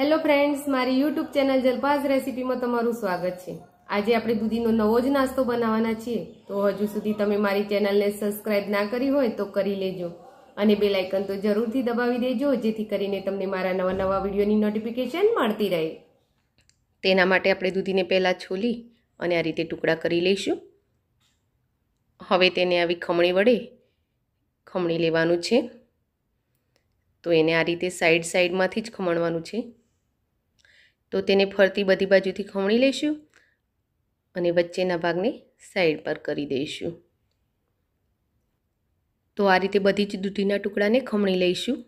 hello friends મારી YouTube channel જલપાસ રેસીપીમાં તમારું સ્વાગત છે આજે આપણે દૂધીનો નવો જ નાસ્તો બનાવવાના છીએ તો હજુ સુધી તમે મારી ચેનલને સબસ્ક્રાઇબ ના કરી હોય તો કરી લેજો અને બે લાઇકન તો જરૂરથી દબાવી દેજો જેથી કરીને તમને મારા નવા નવા વિડીયોની નોટિફિકેશન મળતી રહે તેના માટે આપણે દૂધીને પહેલાં છોલી અને આ રીતે ટુકડા કરી લઈશું હવે તેને આવી ખમણી વડે ખમણી લેવાનું છે તો એને આ રીતે સાઈડ સાઈડમાંથી જ ખમણવાનું છે તો તેને ફરતી બધી બાજુથી ખમણી લઈશું અને વચ્ચેના ભાગને સાઈડ પર કરી દઈશું તો આ રીતે બધી જ દૂધીના ટુકડાને ખમણી લઈશું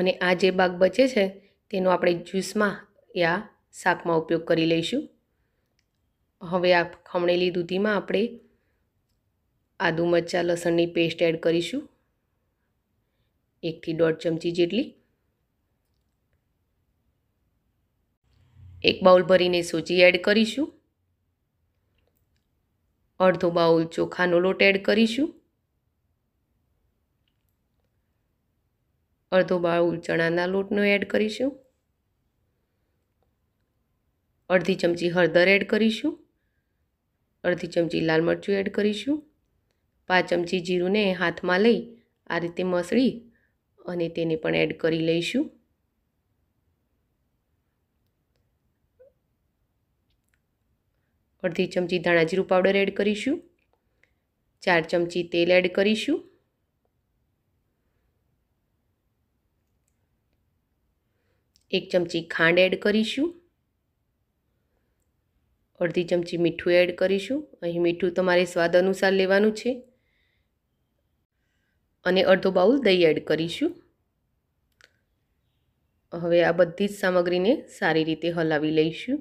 અને આ જે ભાગ બચે છે તેનો આપણે જ્યુસમાં યા શાકમાં ઉપયોગ કરી લઈશું હવે આ ખમણેલી દૂધીમાં આપણે આદુ મરચાં લસણની પેસ્ટ એડ કરીશું એકથી દોઢ ચમચી જેટલી એક બાઉલ ભરીને સોજી એડ કરીશું અડધો બાઉલ ચોખાનો લોટ એડ કરીશું અડધો બાઉલ ચણાના લોટનો એડ કરીશું અડધી ચમચી હળદર એડ કરીશું અડધી ચમચી લાલ મરચું એડ કરીશું પાંચ ચમચી જીરુંને હાથમાં લઈ આ રીતે મસળી અને તેને પણ એડ કરી લઈશું અડધી ચમચી ધાણા જીરું પાવડર એડ કરીશું ચાર ચમચી તેલ એડ કરીશું એક ચમચી ખાંડ એડ કરીશું અડધી ચમચી મીઠું એડ કરીશું અહીં મીઠું તમારે સ્વાદ અનુસાર લેવાનું છે અને અડધો બાઉલ દહીં એડ કરીશું હવે આ બધી જ સામગ્રીને સારી રીતે હલાવી લઈશું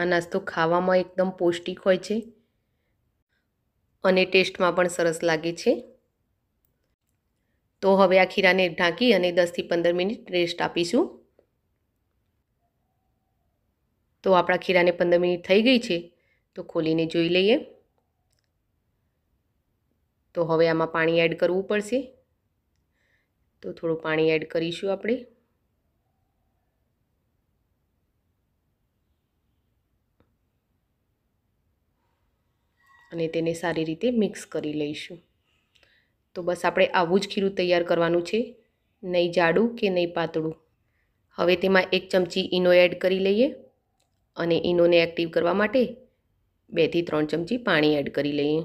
આ નાસ્તો ખાવામાં એકદમ પૌષ્ટિક હોય છે અને ટેસ્ટમાં પણ સરસ લાગે છે તો હવે આ ખીરાને ઢાંકી અને દસથી પંદર મિનિટ રેસ્ટ આપીશું તો આપણા ખીરાને પંદર મિનિટ થઈ ગઈ છે તો ખોલીને જોઈ લઈએ તો હવે આમાં પાણી એડ કરવું પડશે તો થોડું પાણી એડ કરીશું આપણે અને તેને સારી રીતે મિક્સ કરી લઈશું તો બસ આપણે આવું જ ખીરું તૈયાર કરવાનું છે નહીં જાડું કે નહીં પાતળું હવે તેમાં એક ચમચી ઈનો એડ કરી લઈએ અને ઈનોને એક્ટિવ કરવા માટે બેથી ત્રણ ચમચી પાણી એડ કરી લઈએ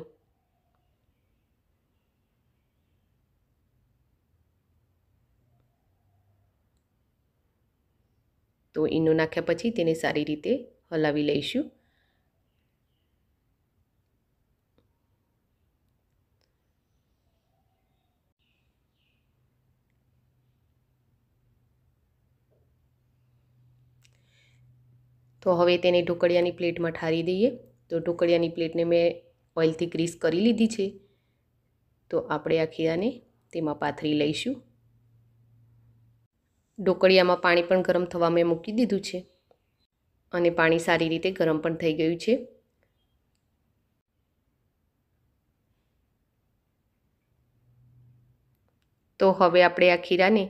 તો ઈનો નાખ્યા પછી તેને સારી રીતે હલાવી લઈશું તો હવે તેને ઢોકળિયાની પ્લેટમાં ઠારી દઈએ તો ઢોકળિયાની પ્લેટને મેં ઓઇલથી ગ્રીસ કરી લીધી છે તો આપણે આ ખીરાને તેમાં પાથરી લઈશું ઢોકળિયામાં પાણી પણ ગરમ થવા મેં મૂકી દીધું છે અને પાણી સારી રીતે ગરમ પણ થઈ ગયું છે તો હવે આપણે આ ખીરાને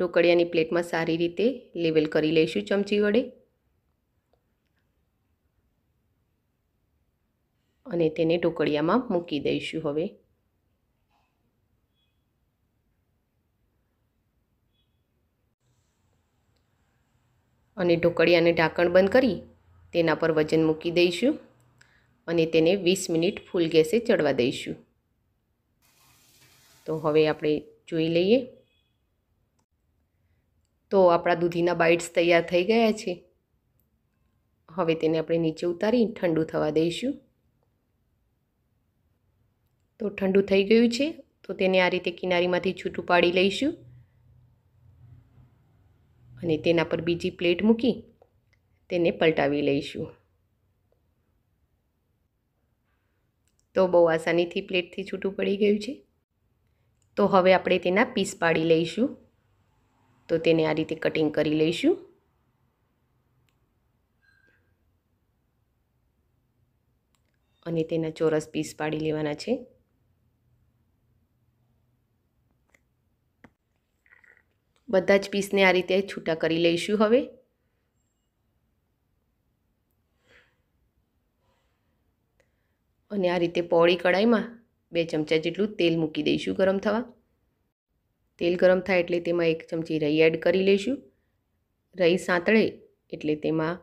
ઢોકળિયાની પ્લેટમાં સારી રીતે લેવલ કરી લઈશું ચમચી વડે અને તેને ઢોકળિયામાં મૂકી દઈશું હવે અને અને ઢાંકણ બંધ કરી તેના પર વજન મૂકી દઈશું અને તેને વીસ મિનિટ ફૂલ ગેસે ચડવા દઈશું તો હવે આપણે જોઈ લઈએ તો આપણા દૂધીના બાઇટ્સ તૈયાર થઈ ગયા છે હવે તેને આપણે નીચે ઉતારી ઠંડુ થવા દઈશું તો ઠંડુ થઈ ગયું છે તો તેને આ રીતે કિનારીમાંથી છૂટું પાડી લઈશું અને તેના પર બીજી પ્લેટ મૂકી તેને પલટાવી લઈશું તો બહુ આસાનીથી પ્લેટથી છૂટું પડી ગયું છે તો હવે આપણે તેના પીસ પાડી લઈશું તો તેને આ રીતે કટિંગ કરી લઈશું અને તેના ચોરસ પીસ પાડી લેવાના છે બધા જ પીસને આ રીતે છૂટા કરી લઈશું હવે અને આ રીતે પોળી કઢાઈમાં બે ચમચા જેટલું તેલ મૂકી દઈશું ગરમ થવા તેલ ગરમ થાય એટલે તેમાં એક ચમચી રહી એડ કરી લઈશું રહી સાંતળે એટલે તેમાં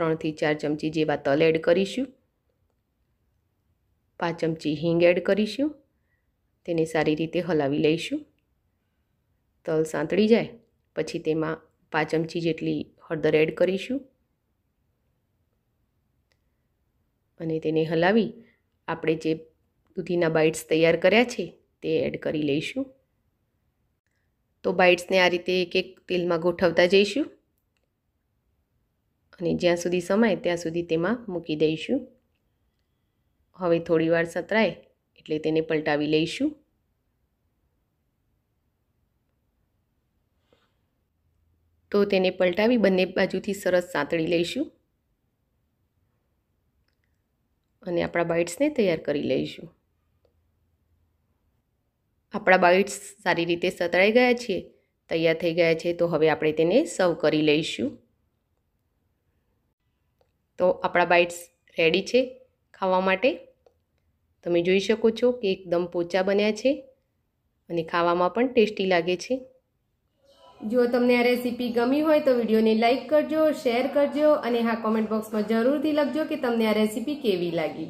ત્રણથી ચાર ચમચી જેવા તલ એડ કરીશું પાંચ ચમચી હિંગ એડ કરીશું તેને સારી રીતે હલાવી લઈશું તલ સાંતળી જાય પછી તેમાં પાંચ ચમચી જેટલી હળદર એડ કરીશું અને તેને હલાવી આપણે જે દૂધીના બાઇટ્સ તૈયાર કર્યા છે તે એડ કરી લઈશું તો બાઇટ્સને આ રીતે એક એક તેલમાં ગોઠવતા જઈશું અને જ્યાં સુધી સમાય ત્યાં સુધી તેમાં મૂકી દઈશું હવે થોડીવાર સતરાય એટલે તેને પલટાવી લઈશું તો તેને પલટાવી બંને બાજુથી સરસ સાંતળી લઈશું અને આપણા બાઇટ્સને તૈયાર કરી લઈશું આપણા બાઇટ્સ સારી રીતે સતળાઈ ગયા છે તૈયાર થઈ ગયા છે તો હવે આપણે તેને સર્વ કરી લઈશું તો આપણા બાઇટ્સ રેડી છે ખાવા માટે તમે જોઈ શકો છો કે એકદમ પોચા બન્યા છે અને ખાવામાં પણ ટેસ્ટી લાગે છે જો તમને આ રેસીપી ગમી હોય તો વિડીયોને લાઇક કરજો શેર કરજો અને હા કોમેન્ટ બોક્સમાં જરૂરથી લખજો કે તમને આ રેસીપી કેવી લાગી